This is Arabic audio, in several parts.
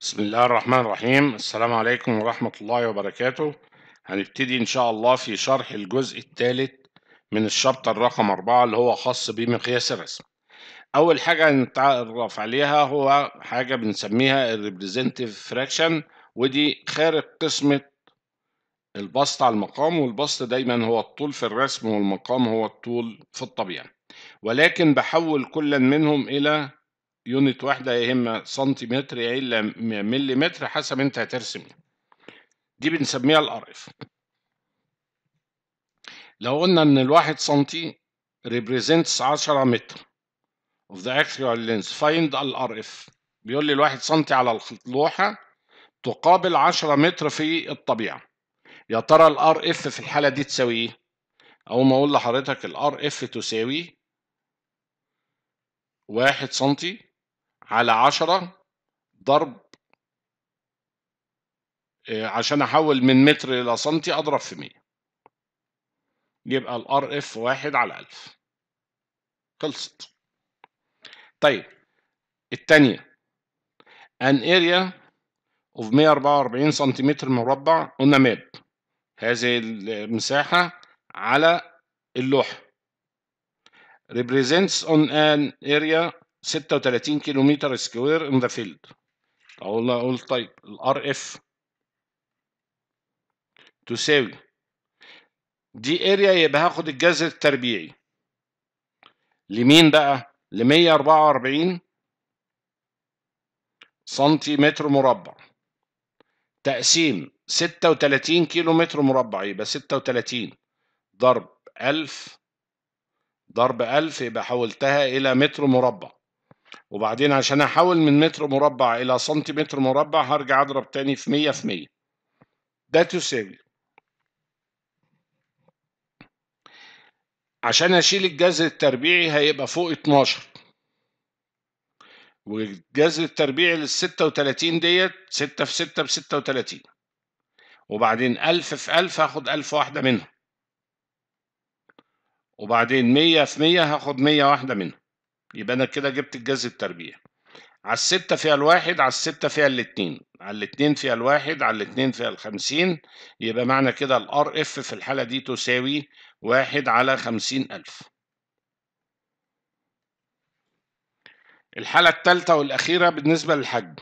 بسم الله الرحمن الرحيم السلام عليكم ورحمة الله وبركاته هنبتدي إن شاء الله في شرح الجزء الثالث من الشابتة الرقم أربعة اللي هو خاص بمقياس الرسم أول حاجة هنتعرف عليها هو حاجة بنسميها الريبريزنتيف فراكشن ودي خارج قسمة البسط على المقام والبسط دايما هو الطول في الرسم والمقام هو الطول في الطبيعة ولكن بحول كلا منهم إلى يونت واحدة يا إما سنتيمتر يا إلا مليمتر حسب أنت هترسم إيه. دي بنسميها اف لو قلنا إن الواحد سنتي represents 10 متر of the actual lens find اف بيقول لي الواحد سنتي على اللوحة تقابل 10 متر في الطبيعة يا ترى الار اف في الحالة دي تساوي ايه؟ أول ما أقول لحضرتك الار اف تساوي واحد سنتي على عشرة ضرب آه، عشان احول من متر الى سنتي اضرب في مية يبقى الار اف واحد على 1000 خلصت طيب الثانيه ان اريا اوف 144 سنتيمتر مربع قلنا ماب هذه المساحه على اللوحه represents on an area 36 كيلو متر سكوير ان ذا فيلد قلنا اقول طيب الار اف تساوي دي اريا يبقى هاخد الجذر التربيعي لمين بقى ل 144 سنتيمتر مربع تقسيم 36 كيلو متر مربع يبقى 36 ضرب 1000 ضرب 1000 يبقى حولتها إلى متر مربع وبعدين عشان احول من متر مربع الى سنتيمتر مربع هرجع اضرب تاني في 100 في 100 ده تساوي عشان اشيل الجذر التربيعي هيبقى فوق 12 والجذر التربيعي لل 36 ديت 6 في 6 ب 36 وبعدين 1000 في 1000 هاخد 1000 واحدة منها وبعدين 100 في 100 هاخد 100 واحدة منها يبقى انا كده جبت الجذر التربيع على الستة فيها الواحد على الستة فيها الاتنين على الاتنين فيها الواحد على الاتنين فيها الخمسين يبقى معنى كده R اف في الحالة دي تساوي واحد على خمسين ألف الحالة الثالثة والأخيرة بالنسبة للحجم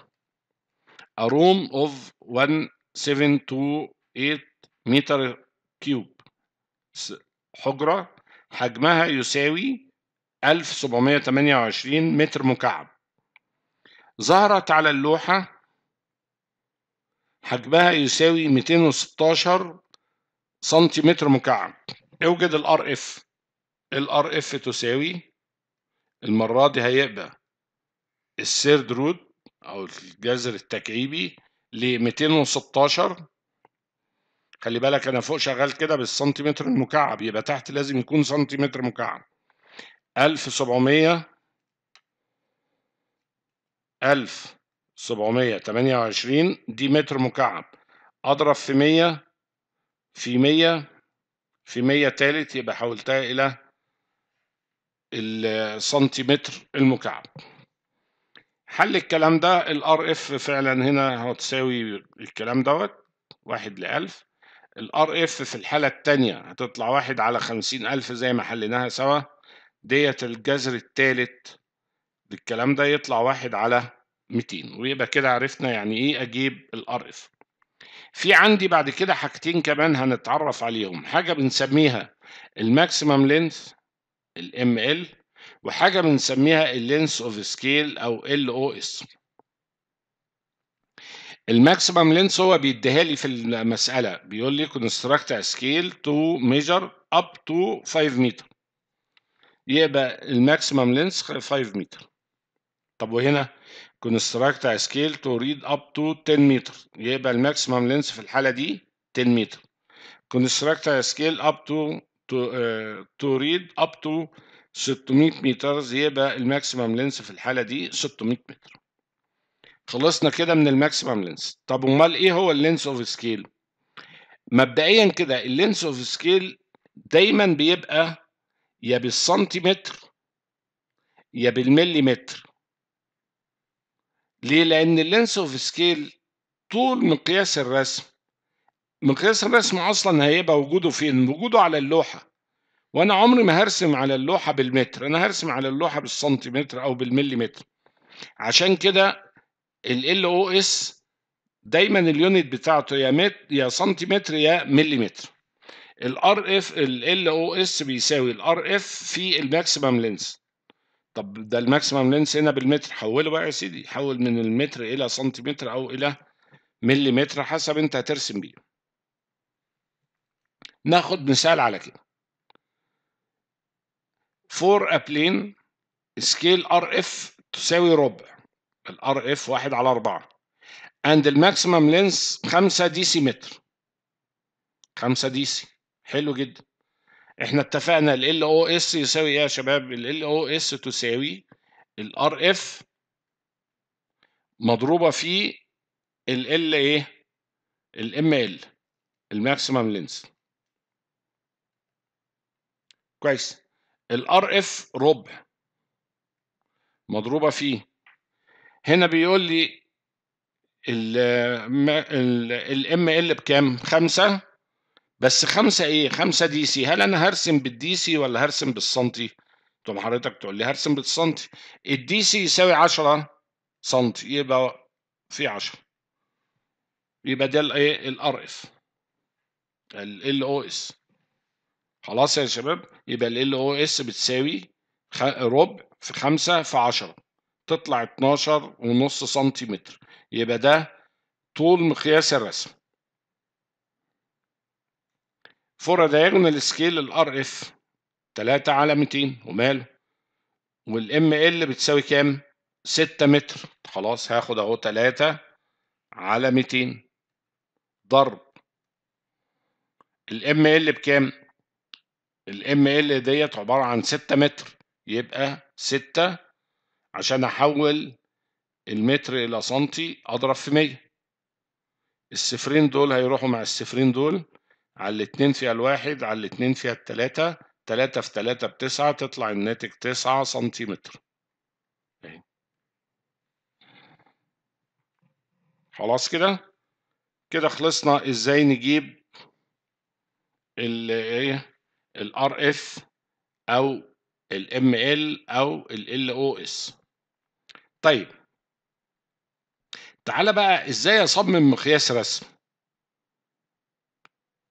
a room of 1728 متر كيوب حجرة حجمها يساوي 1728 متر مكعب ظهرت على اللوحة حجمها يساوي 216 سنتيمتر مكعب اوجد الار اف الار اف تساوي المرة دي هيبقى السيرد رود او الجذر التكعيبي ل 216 خلي بالك انا فوق شغال كده بالسنتيمتر المكعب يبقى تحت لازم يكون سنتيمتر مكعب ألف سبعمية ألف سبعمية تمانية وعشرين دي متر مكعب أضرب في مية في مية في مية تالت يبقى حولتها إلى السنتيمتر المكعب حل الكلام ده الار اف فعلا هنا هتساوي الكلام دوت واحد لألف الار اف في الحالة التانية هتطلع واحد على خمسين ألف زي ما حليناها سوا ديت الجذر الثالث للكلام ده يطلع واحد على 200 ويبقى كده عرفنا يعني ايه اجيب الار اف في عندي بعد كده حاجتين كمان هنتعرف عليهم حاجه بنسميها الماكسيمم لينث الام ال وحاجه بنسميها اللينث اوف سكيل او ال او اس الماكسيمم لينث هو بيديها لي في المساله بيقول لي كونستراكت سكيل تو ميجر اب تو 5 متر يبقى الماكسيمم لينث 5 متر طب وهنا كونستراكت سكيل تو ريد اب تو 10 متر يبقى الماكسيمم لينث في الحاله دي 10 متر كونستراكت سكيل اب تو تو ريد اب تو 600 متر يبقى الماكسيمم لينث في الحاله دي 600 متر خلصنا كده من الماكسيمم لينث طب امال ايه هو اللينث اوف سكيل مبدئيا كده اللينث اوف سكيل دايما بيبقى يا بالسنتيمتر يا بالمليمتر ليه لان اللينس اوف سكيل طول مقياس الرسم مقياس الرسم اصلا هيبقى وجوده فين وجوده على اللوحه وانا عمري ما هرسم على اللوحه بالمتر انا هرسم على اللوحه بالسنتيمتر او بالمليمتر عشان كده ال او اس دايما اليونت بتاعته يا متر يا سنتيمتر يا مليمتر الار اف ال او اس بيساوي الار اف في الماكسيمم لينس طب ده الماكسيمم لينس هنا بالمتر حوله بقى يا سيدي حول من المتر الى سنتيمتر او الى مليمتر حسب انت هترسم بيه ناخد مثال على كده فور ابلين سكيل ار اف تساوي ربع الار اف واحد على اربعة اند الماكسيمم لينس خمسة دي سي متر خمسة دي سي حلو جدا احنا اتفقنا ال او اس يساوي ايه يا شباب ال او اس تساوي الار اف مضروبه في ال ال ايه الام ال الماكسيمم لينس كويس الار اف ربع مضروبه في هنا بيقول لي الام ال بكام 5 بس خمسة ايه خمسة دي سي هل انا هرسم بالدي سي ولا هرسم بالسنتي تقوم حضرتك تقول لي هرسم بالسنتي الدي سي يساوي عشرة سنتي يبقى في عشرة يبقى ده الايه الار اف ال او اس خلاص يا شباب يبقى ال او اس بتساوي ربع في خمسة في عشرة تطلع اتناشر ونص سنتيمتر يبقى ده طول مقياس الرسم فور دايجونال سكيل الار اف 3 على 200 وماله والام ال بتساوي كام 6 متر خلاص هاخد اهو 3 على 200 ضرب الام ال بكام الام ال ديت عباره عن 6 متر يبقى 6 عشان احول المتر الى سنتي اضرب في 100 الصفرين دول هيروحوا مع الصفرين دول على الاتنين فيها الواحد على الاتنين فيها التلاتة تلاتة في تلاتة بتسعة تطلع الناتج تسعة سنتيمتر خلاص كده كده خلصنا ازاي نجيب ال ايه الار اف او الام ال او ال او اس طيب تعالى بقى ازاي اصمم مقياس رسم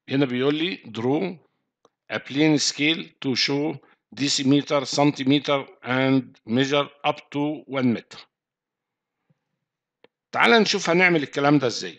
هنا بيقول لي draw a plane scale to show decimeter centimeter and measure up to 1 متر تعال نشوف هنعمل الكلام ده ازاي